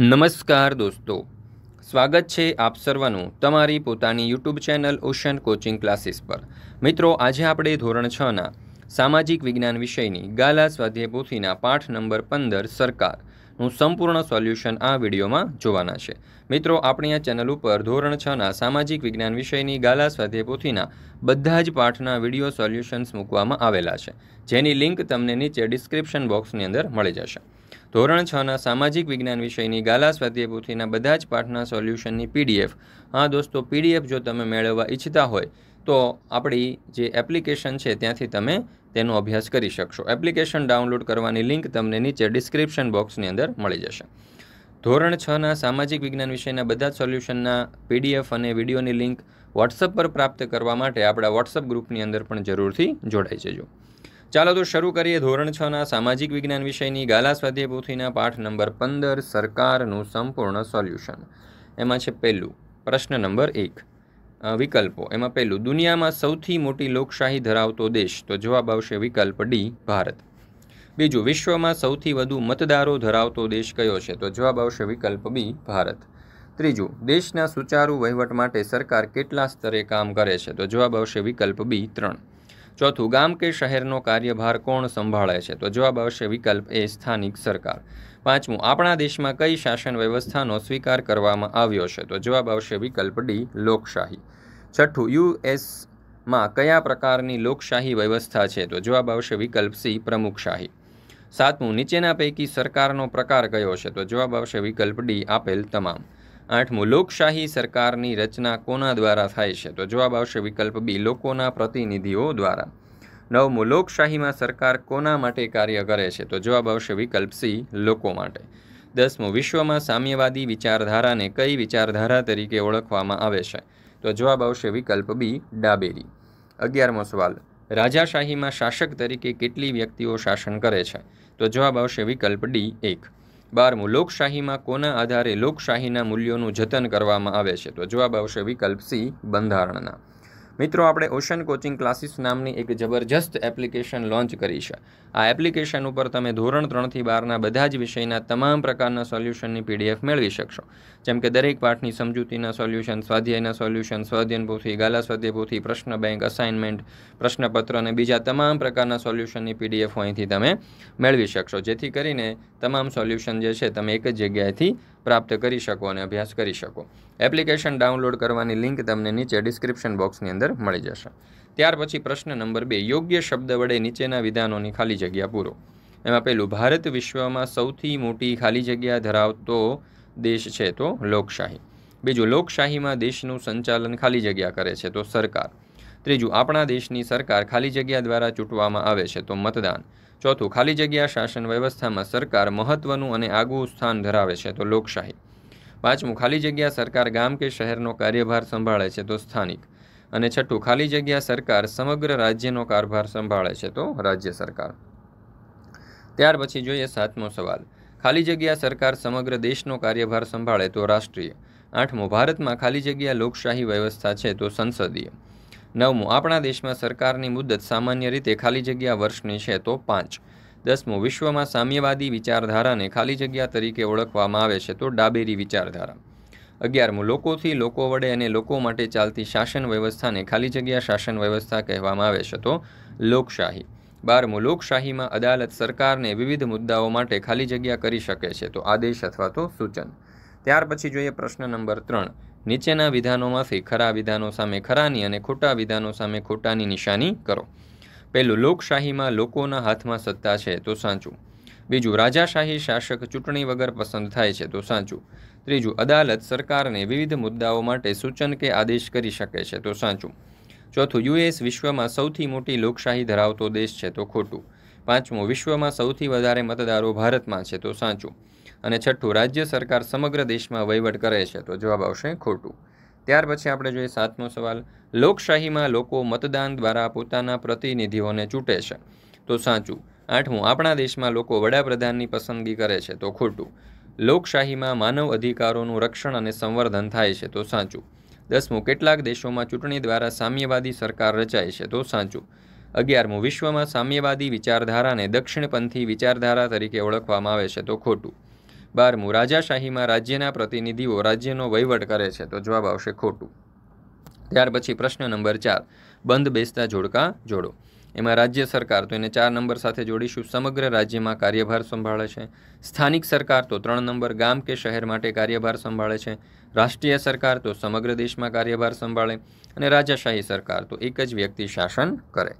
નમસ્કાર દોસ્તો સ્વાગત છે આપ સર્વનું તમારી પોતાની YouTube channel ocean coaching classes પર મિત્રો આજે આપણે ધોરણ છના સામાજિક વિજ્ઞાન વિષયની ગાલા સ્વાધ્યાય પોથીના પાઠ નંબર પંદર સરકાર નું સંપૂર્ણ સોલ્યુશન આ વિડીયોમાં જોવાના છે મિત્રો આપણી આ ચેનલ ઉપર ધોરણ છના સામાજિક વિજ્ઞાન વિષયની ગાલા સ્વાધ્યાય પોથીના બધા જ પાઠના વિડીયો સોલ્યુશન્સ મૂકવામાં આવેલા છે જેની લિંક તમને નીચે ડિસ્ક્રિપ્શન બોક્સની અંદર મળી જશે ધોરણ છના સામાજિક વિજ્ઞાન વિષયની ગાલા સ્વાધ્ય પુથીના બધા જ પાઠના સોલ્યુશનની પીડીએફ હા દોસ્તો પીડીએફ જો તમે મેળવવા ઈચ્છતા હોય તો આપણી જે એપ્લિકેશન છે ત્યાંથી તમે તેનો અભ્યાસ કરી શકશો એપ્લિકેશન ડાઉનલોડ કરવાની લિંક તમને નીચે ડિસ્ક્રિપ્શન બોક્સની અંદર મળી જશે ધોરણ છના સામાજિક વિજ્ઞાન વિષયના બધા જ સોલ્યુશનના પીડીએફ અને વિડીયોની લિંક વોટ્સઅપ પર પ્રાપ્ત કરવા માટે આપણા વોટ્સઅપ ગ્રુપની અંદર પણ જરૂરથી જોડાઈ જજો ચાલો તો શરૂ કરીએ ધોરણ છના સામાજિક વિજ્ઞાન વિષયની ગાલા સ્વાધ્યાય પોથીના પાઠ નંબર પંદર સરકારનું સંપૂર્ણ સોલ્યુશન એમાં છે પહેલું પ્રશ્ન નંબર એક વિકલ્પો એમાં પહેલું દુનિયામાં સૌથી મોટી લોકશાહી ધરાવતો દેશ તો જવાબ આવશે વિકલ્પ ડી ભારત બીજું વિશ્વમાં સૌથી વધુ મતદારો ધરાવતો દેશ કયો છે તો જવાબ આવશે વિકલ્પ બી ભારત ત્રીજું દેશના સુચારુ વહીવટ માટે સરકાર કેટલા સ્તરે કામ કરે છે તો જવાબ આવશે વિકલ્પ બી ત્રણ ચોથું ગામ કે શહેરનો કાર્યભાર કોણ સંભાળે છે તો જવાબ આવશે વિકલ્પ એ સ્થાનિક સરકાર પાંચમું આપણા દેશમાં કઈ શાસન વ્યવસ્થાનો સ્વીકાર કરવામાં આવ્યો છે તો જવાબ આવશે વિકલ્પ ડી લોકશાહી છઠ્ઠું યુએસ માં કયા પ્રકારની લોકશાહી વ્યવસ્થા છે તો જવાબ આવશે વિકલ્પ સી પ્રમુખશાહી સાતમું નીચેના પૈકી સરકારનો પ્રકાર કયો છે તો જવાબ આવશે વિકલ્પ ડી આપેલ તમામ આઠમું લોકશાહી સરકારની રચના કોના દ્વારા થાય છે તો જવાબ આવશે વિકલ્પ બી લોકોના પ્રતિનિધિઓ દ્વારા નવમું લોકશાહીમાં સરકાર કોના માટે કાર્ય કરે છે તો જવાબ આવશે વિકલ્પ સી લોકો માટે દસમું વિશ્વમાં સામ્યવાદી વિચારધારાને કઈ વિચારધારા તરીકે ઓળખવામાં આવે છે તો જવાબ આવશે વિકલ્પ બી ડાબેરી અગિયારમો સવાલ રાજાશાહીમાં શાસક તરીકે કેટલી વ્યક્તિઓ શાસન કરે છે તો જવાબ આવશે વિકલ્પ ડી એક બારમું લોકશાહીમાં કોના આધારે લોકશાહીના મૂલ્યોનું જતન કરવામાં આવે છે તો જવાબ આવશે વિકલ્પ સી બંધારણના મિત્રો આપણે ઓશન કોચિંગ ક્લાસીસ નામની એક જબરજસ્ત એપ્લિકેશન લોન્ચ કરી છે આ એપ્લિકેશન ઉપર તમે ધોરણ ત્રણથી બારના બધા જ વિષયના તમામ પ્રકારના સોલ્યુશનની પીડીએફ મેળવી શકશો જેમ કે દરેક પાઠની સમજૂતીના સોલ્યુશન સ્વાધ્યાયના સોલ્યુશન સ્વાધ્યન પોથી ગાલા સ્વાધ્યાય પોથી પ્રશ્ન બેંક અસાઇનમેન્ટ પ્રશ્નપત્ર અને બીજા તમામ પ્રકારના સોલ્યુશનની પીડીએફ અહીંથી તમે મેળવી શકશો જેથી કરીને તમામ સોલ્યુશન જે છે તમે એક જ જગ્યાએથી પ્રાપ્ત કરી શકો અને અભ્યાસ કરી શકો એપ્લિકેશન ડાઉનલોડ કરવાની લિંક તમને નીચે ડિસ્ક્રિપ્શન બોક્સની અંદર મળી જશે ત્યાર પછી પ્રશ્ન નંબર બે યોગ્ય શબ્દ વડે નીચેના વિધાનોની ખાલી જગ્યા પૂરો એમાં પહેલું ભારત વિશ્વમાં સૌથી મોટી ખાલી જગ્યા ધરાવતો દેશ છે તો લોકશાહી બીજું લોકશાહીમાં દેશનું સંચાલન ખાલી જગ્યા કરે છે તો સરકાર ત્રીજું આપણા દેશની સરકાર ખાલી જગ્યા દ્વારા ચૂંટવામાં આવે છે તો મતદાન ચોથું ખાલી જગ્યા શાસન વ્યવસ્થામાં સરકાર મહત્વનું અને આગવું સ્થાન ધરાવે છે તો લોકશાહી પાંચમું ખાલી જગ્યા સરકાર ગામ કે શહેરનો કાર્યભાર સંભાળે છે તો સ્થાનિક અને છઠ્ઠું ખાલી જગ્યા સરકાર સમગ્ર રાજ્યનો કારભાર સંભાળે છે તો રાજ્ય સરકાર ત્યાર પછી જોઈએ સાતમો સવાલ ખાલી જગ્યા સરકાર સમગ્ર દેશનો કાર્યભાર સંભાળે તો રાષ્ટ્રીય આઠમો ભારતમાં ખાલી જગ્યા લોકશાહી વ્યવસ્થા છે તો સંસદીય નવમું આપણા દેશમાં સરકારની મુદત સામાન્ય રીતે ખાલી જગ્યા વર્ષની છે તો પાંચ દસમું વિશ્વમાં સામ્યવાદી વિચારધારાને ખાલી જગ્યા તરીકે ઓળખવામાં આવે છે તો ડાબેરી વિચારધારા અગિયારમું લોકોથી લોકો વડે અને લોકો માટે ચાલતી શાસન વ્યવસ્થાને ખાલી જગ્યા શાસન વ્યવસ્થા કહેવામાં આવે છે તો લોકશાહી બારમું લોકશાહીમાં અદાલત સરકારને વિવિધ મુદ્દાઓ માટે ખાલી જગ્યા કરી શકે છે તો આદેશ અથવા તો સૂચન ત્યાર પછી જોઈએ પ્રશ્ન નંબર ત્રણ નીચેના વિધાનોમાંથી ખરા વિધાનો સામે ખરાની અને ખોટા વિધાનો સામે ખોટાની નિશાની કરો પહેલું લોકશાહીમાં લોકોના હાથમાં સત્તા છે તો સાચું બીજું રાજાશાહી શાસક ચૂંટણી વગર પસંદ થાય છે તો સાચું ત્રીજું અદાલત સરકારને વિવિધ મુદ્દાઓ માટે સૂચન કે આદેશ કરી શકે છે તો સાચું ચોથું યુએસ વિશ્વમાં સૌથી મોટી લોકશાહી ધરાવતો દેશ છે તો ખોટું પાંચમું વિશ્વમાં સૌથી વધારે મતદારો ભારતમાં છે તો સાચું અને છઠ્ઠું રાજ્ય સરકાર સમગ્ર દેશમાં વહીવટ કરે છે તો જવાબ આવશે ખોટું ત્યાર પછી આપણે જોઈએ સાતમો સવાલ લોકશાહીમાં લોકો મતદાન દ્વારા પોતાના પ્રતિનિધિઓને ચૂંટે છે તો સાચું આઠમું આપણા દેશમાં લોકો વડાપ્રધાનની પસંદગી કરે છે તો ખોટું લોકશાહીમાં માનવ અધિકારોનું રક્ષણ અને સંવર્ધન થાય છે તો સાચું દસમું કેટલાક દેશોમાં ચૂંટણી દ્વારા સામ્યવાદી સરકાર રચાય છે તો સાચું અગિયારમું વિશ્વમાં સામ્યવાદી વિચારધારાને દક્ષિણપંથી વિચારધારા તરીકે ઓળખવામાં આવે છે તો ખોટું બારમું રાજાશાહીમાં રાજ્યના પ્રતિનિધિઓ રાજ્યનો વહીવટ કરે છે તો જવાબ આવશે ખોટું ત્યાર પછી પ્રશ્ન નંબર ચાર બંધ બેસતા જોડકા જોડો એમાં રાજ્ય સરકાર તો એને ચાર નંબર સાથે જોડીશું સમગ્ર રાજ્યમાં કાર્યભાર સંભાળે છે સ્થાનિક સરકાર તો ત્રણ નંબર ગામ કે શહેર માટે કાર્યભાર સંભાળે છે રાષ્ટ્રીય સરકાર તો સમગ્ર દેશમાં કાર્યભાર સંભાળે અને રાજાશાહી સરકાર તો એક જ વ્યક્તિ શાસન કરે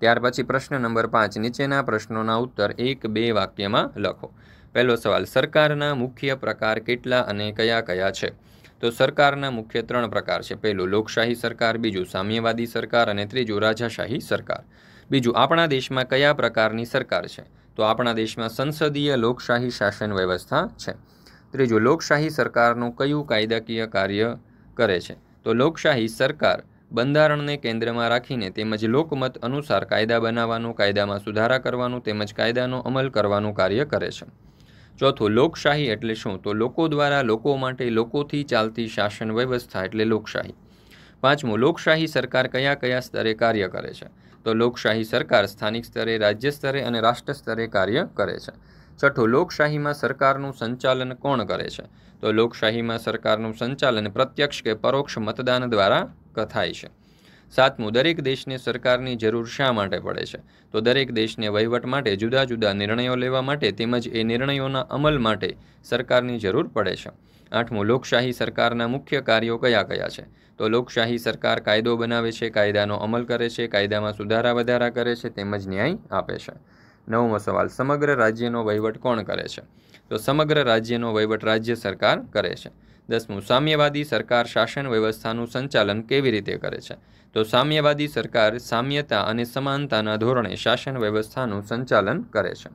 ત્યાર પછી પ્રશ્ન નંબર પાંચ નીચેના પ્રશ્નોના ઉત્તર એક બે વાક્યમાં લખો પહેલો સવાલ સરકારના મુખ્ય પ્રકાર કેટલા અને કયા કયા છે તો સરકારના મુખ્ય ત્રણ પ્રકાર છે પહેલું લોકશાહી સરકાર બીજું સામ્યવાદી સરકાર અને ત્રીજું રાજાશાહી સરકાર બીજું આપણા દેશમાં કયા પ્રકારની સરકાર છે તો આપણા દેશમાં સંસદીય લોકશાહી શાસન વ્યવસ્થા છે ત્રીજું લોકશાહી સરકારનું કયું કાયદાકીય કાર્ય કરે છે તો લોકશાહી સરકાર બંધારણને કેન્દ્રમાં રાખીને તેમજ લોકમત અનુસાર કાયદા બનાવવાનું કાયદામાં સુધારા કરવાનું તેમજ કાયદાનો અમલ કરવાનું કાર્ય કરે છે ચોથું લોકશાહી એટલે શું તો લોકો દ્વારા લોકો માટે લોકોથી ચાલતી શાસન વ્યવસ્થા એટલે લોકશાહી પાંચમું લોકશાહી સરકાર કયા કયા સ્તરે કાર્ય કરે છે તો લોકશાહી સરકાર સ્થાનિક સ્તરે રાજ્ય સ્તરે અને રાષ્ટ્ર સ્તરે કાર્ય કરે છે છઠ્ઠું લોકશાહીમાં સરકારનું સંચાલન કોણ કરે છે તો લોકશાહીમાં સરકારનું સંચાલન પ્રત્યક્ષ કે પરોક્ષ મતદાન દ્વારા થાય છે સાતમું દરેક દેશને સરકારની જરૂર શા માટે પડે છે તો દરેક દેશને વહીવટ માટે જુદા જુદા નિર્ણયો લેવા માટે તેમજ એ નિર્ણયોના અમલ માટે સરકારની જરૂર પડે છે આઠમું લોકશાહી સરકારના મુખ્ય કાર્યો કયા કયા છે તો લોકશાહી સરકાર કાયદો બનાવે છે કાયદાનો અમલ કરે છે કાયદામાં સુધારા વધારા કરે છે તેમજ ન્યાય આપે છે નવમો સવાલ સમગ્ર રાજ્યનો વહીવટ કોણ કરે છે તો સમગ્ર રાજ્યનો વહીવટ રાજ્ય સરકાર કરે છે દસમું સામ્યવાદી સરકાર શાસન વ્યવસ્થાનું સંચાલન કેવી રીતે કરે છે તો સામ્યવાદી સરકાર સામ્યતા અને સમાનતાના ધોરણે શાસન વ્યવસ્થાનું સંચાલન કરે છે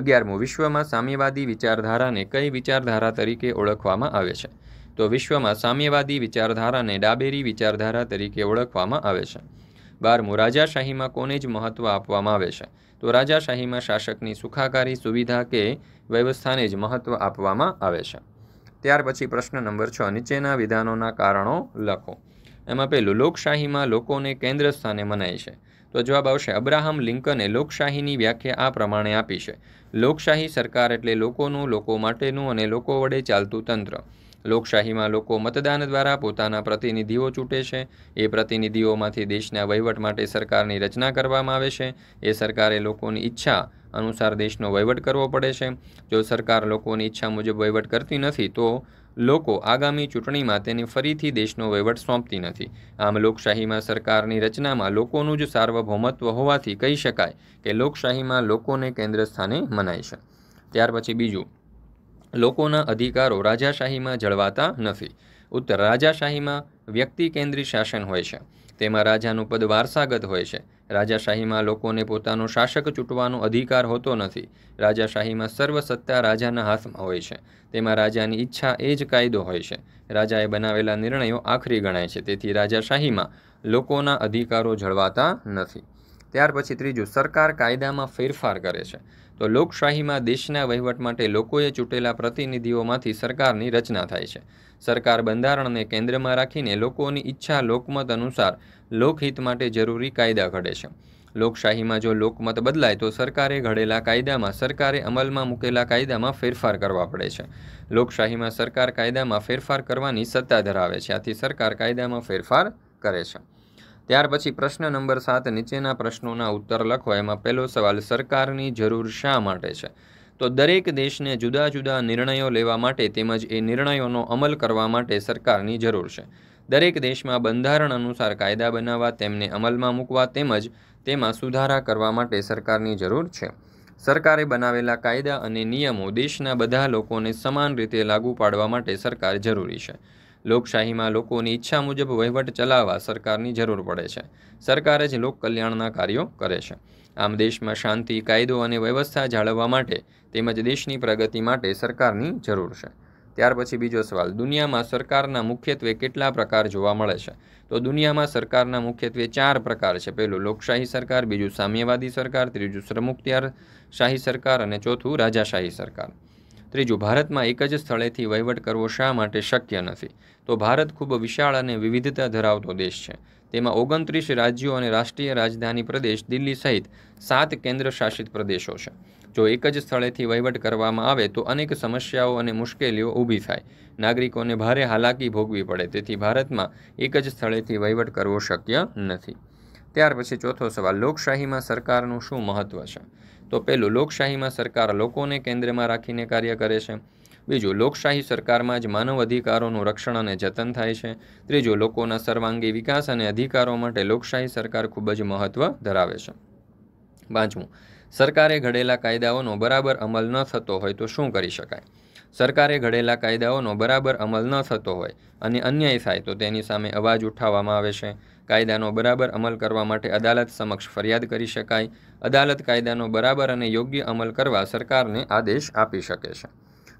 અગિયારમું વિશ્વમાં સામ્યવાદી વિચારધારાને કઈ વિચારધારા તરીકે ઓળખવામાં આવે છે તો વિશ્વમાં સામ્યવાદી વિચારધારાને ડાબેરી વિચારધારા તરીકે ઓળખવામાં આવે છે બારમું રાજાશાહીમાં કોને જ મહત્ત્વ આપવામાં આવે છે તો રાજાશાહીમાં શાસકની સુખાકારી સુવિધા કે વ્યવસ્થાને જ મહત્ત્વ આપવામાં આવે છે ત્યાર પછી પ્રશ્ન નંબર છ નીચેના વિધાનોના કારણો લખો એમાં પહેલું લોકશાહીમાં લોકોને કેન્દ્ર સ્થાને મનાય છે તો જવાબ આવશે અબ્રાહમ લિંકને લોકશાહીની વ્યાખ્યા આ પ્રમાણે આપી છે લોકશાહી સરકાર એટલે લોકોનું લોકો માટેનું અને લોકો વડે ચાલતું તંત્ર લોકશાહીમાં લોકો મતદાન દ્વારા પોતાના પ્રતિનિધિઓ ચૂંટે છે એ પ્રતિનિધિઓમાંથી દેશના વહીવટ માટે સરકારની રચના કરવામાં આવે છે એ સરકારે લોકોની ઈચ્છા અનુસાર દેશનો વહીવટ કરવો પડે છે જો સરકાર લોકોની ઈચ્છા મુજબ વહીવટ કરતી નથી તો લોકો આગામી ચૂંટણીમાં તેને ફરીથી દેશનો વહીવટ સોંપતી નથી આમ લોકશાહીમાં સરકારની રચનામાં લોકોનું જ સાર્વભૌમત્વ હોવાથી કહી શકાય કે લોકશાહીમાં લોકોને કેન્દ્ર સ્થાને મનાય છે ત્યાર પછી બીજું લોકોના અધિકારો રાજાશાહીમાં જળવાતા નથી ઉત્તર રાજાશાહીમાં વ્યક્તિ કેન્દ્રિત શાસન હોય છે તેમાં રાજાનું પદ વારસાગત હોય છે રાજાશાહીમાં લોકોને પોતાનો શાસક ચૂંટવાનો અધિકાર હોતો નથી રાજાશાહીમાં સર્વ સત્તા રાજાના હાથમાં હોય છે તેમાં રાજાની ઈચ્છા એ જ કાયદો હોય છે રાજાએ બનાવેલા નિર્ણયો આખરી ગણાય છે તેથી રાજાશાહીમાં લોકોના અધિકારો જળવાતા નથી ત્યાર પછી ત્રીજું સરકાર કાયદામાં ફેરફાર કરે છે તો લોકશાહીમાં દેશના વહીવટ માટે લોકોએ ચૂંટેલા પ્રતિનિધિઓમાંથી સરકારની રચના થાય છે સરકાર બંધારણને કેન્દ્રમાં રાખીને લોકોની ઈચ્છા લોકમત અનુસાર લોકહિત માટે જરૂરી કાયદા ઘડે છે લોકશાહીમાં જો લોકમત બદલાય તો સરકારે ઘડેલા કાયદામાં સરકારે અમલમાં મૂકેલા કાયદામાં ફેરફાર કરવા પડે છે લોકશાહીમાં સરકાર કાયદામાં ફેરફાર કરવાની સત્તા ધરાવે છે આથી સરકાર કાયદામાં ફેરફાર કરે છે ત્યાર પછી પ્રશ્ન નંબર સાત નીચેના પ્રશ્નોના ઉત્તર લખો એમાં પહેલો સવાલ સરકારની જરૂર શા માટે છે તો દરેક દેશને જુદા જુદા નિર્ણયો લેવા માટે તેમજ એ નિર્ણયોનો અમલ કરવા માટે સરકારની જરૂર છે દરેક દેશમાં બંધારણ અનુસાર કાયદા બનાવવા તેમને અમલમાં મૂકવા તેમજ તેમાં સુધારા કરવા માટે સરકારની જરૂર છે સરકારે બનાવેલા કાયદા અને નિયમો દેશના બધા લોકોને સમાન રીતે લાગુ પાડવા માટે સરકાર જરૂરી છે લોકશાહીમાં લોકોની ઈચ્છા મુજબ વહીવટ ચલાવવા સરકારની જરૂર પડે છે સરકાર જ લોકકલ્યાણના કાર્યો કરે છે આમ દેશમાં શાંતિ કાયદો અને વ્યવસ્થા જાળવવા માટે તેમજ દેશની પ્રગતિ માટે સરકારની જરૂર છે ત્યાર પછી બીજો સવાલ દુનિયામાં સરકારના મુખ્યત્વે કેટલા પ્રકાર જોવા મળે છે તો દુનિયામાં સરકારના મુખ્યત્વે ચાર પ્રકાર છે પહેલું લોકશાહી સરકાર બીજું સામ્યવાદી સરકાર ત્રીજું શ્રમુખત્યાર શાહી સરકાર અને ચોથું રાજાશાહી સરકાર ત્રીજું ભારતમાં એક જ સ્થળેથી વહીવટ કરવો શા માટે શક્ય નથી તો ભારત ખૂબ વિશાળ અને વિવિધતા ધરાવતો દેશ છે તેમાં ઓગણત્રીસ રાજ્યો અને રાષ્ટ્રીય રાજધાની પ્રદેશ દિલ્હી સહિત સાત કેન્દ્ર શાસિત પ્રદેશો છે જો એક જ સ્થળેથી વહીવટ કરવામાં આવે તો અનેક સમસ્યાઓ અને મુશ્કેલીઓ ઊભી થાય નાગરિકોને ભારે હાલાકી ભોગવી પડે તેથી ભારતમાં એક જ સ્થળેથી વહીવટ કરવો શક્ય નથી ત્યાર પછી ચોથો સવાલ લોકશાહીમાં સરકારનું શું મહત્ત્વ છે તો પહેલું લોકશાહીમાં સરકાર લોકોને કેન્દ્રમાં રાખીને કાર્ય કરે છે બીજું લોકશાહી સરકારમાં જ માનવ અધિકારોનું રક્ષણ અને જતન થાય છે ત્રીજું લોકોના સર્વાંગી વિકાસ અને અધિકારો માટે લોકશાહી સરકાર ખૂબ જ મહત્ત્વ ધરાવે છે પાંચમું સરકારે ઘડેલા કાયદાઓનો બરાબર અમલ ન થતો હોય તો શું કરી શકાય સરકારે ઘડેલા કાયદાઓનો બરાબર અમલ ન થતો હોય અને અન્યાય થાય તો તેની સામે અવાજ ઉઠાવવામાં આવે છે કાયદાનો બરાબર અમલ કરવા માટે અદાલત સમક્ષ ફરિયાદ કરી શકાય અદાલત કાયદાનો બરાબર અને યોગ્ય અમલ કરવા સરકારને આદેશ આપી શકે છે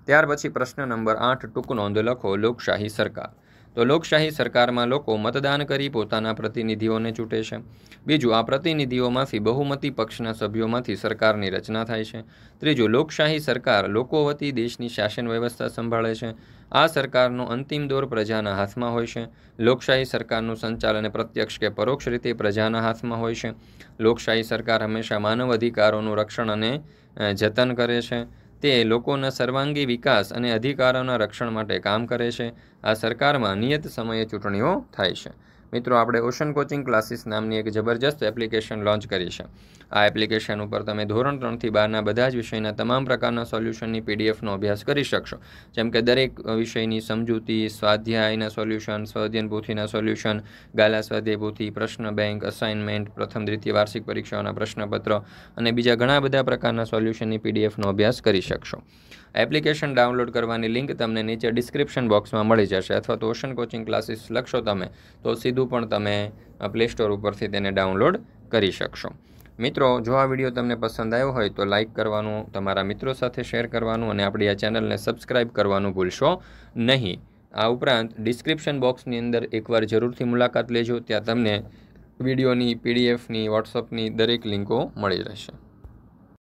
ત્યાર પછી પ્રશ્ન નંબર આઠ ટૂંક નોંધ લખો લોકશાહી સરકાર તો લોકશાહી સરકારમાં લોકો મતદાન કરી પોતાના પ્રતિનિધિઓને ચૂંટે છે બીજું આ પ્રતિનિધિઓમાંથી બહુમતી પક્ષના સભ્યોમાંથી સરકારની રચના થાય છે ત્રીજું લોકશાહી સરકાર લોકો વતી દેશની શાસન વ્યવસ્થા સંભાળે છે આ સરકારનો અંતિમ દોર પ્રજાના હાથમાં હોય છે લોકશાહી સરકારનું સંચાલન પ્રત્યક્ષ કે પરોક્ષ રીતે પ્રજાના હાથમાં હોય છે લોકશાહી સરકાર હંમેશા માનવ અધિકારોનું રક્ષણ અને જતન કરે છે તે લોકોના સર્વાંગી વિકાસ અને અધિકારોના રક્ષણ માટે કામ કરે છે આ સરકારમાં નિયત સમયે ચૂંટણીઓ થાય છે મિત્રો આપણે ઓશન કોચિંગ ક્લાસીસ નામની એક જબરજસ્ત એપ્લિકેશન લોન્ચ કરી છે આ એપ્લિકેશન ઉપર તમે ધોરણ ત્રણથી બારના બધા જ વિષયના તમામ પ્રકારના સોલ્યુશનની પીડીએફનો અભ્યાસ કરી શકશો જેમ કે દરેક વિષયની સમજૂતી સ્વાધ્યાયના સોલ્યુશન સ્વાધ્યન પોથીના સોલ્યુશન ગાલા સ્વાધ્યાય પોથી પ્રશ્ન બેંક અસાઇનમેન્ટ પ્રથમ દ્વિતીય વાર્ષિક પરીક્ષાઓના પ્રશ્નપત્ર અને બીજા ઘણા બધા પ્રકારના સોલ્યુશનની પીડીએફનો અભ્યાસ કરી શકશો એપ્લિકેશન ડાઉનલોડ કરવાની લિંક તમને નીચે ડિસ્ક્રિપ્શન બોક્સમાં મળી જશે અથવા તો ઓશન કોચિંગ ક્લાસીસ લખશો તમે તો સીધું સીધું પણ તમે પ્લે સ્ટોર ઉપરથી તેને ડાઉનલોડ કરી શકશો મિત્રો જો આ વિડીયો તમને પસંદ આવ્યો હોય તો લાઇક કરવાનું તમારા મિત્રો સાથે શેર કરવાનું અને આપણી આ ચેનલને સબસ્ક્રાઇબ કરવાનું ભૂલશો નહીં આ ઉપરાંત ડિસ્ક્રિપ્શન બોક્સની અંદર એકવાર જરૂરથી મુલાકાત લેજો ત્યાં તમને વિડીયોની પીડીએફની વોટ્સઅપની દરેક લિંકો મળી રહેશે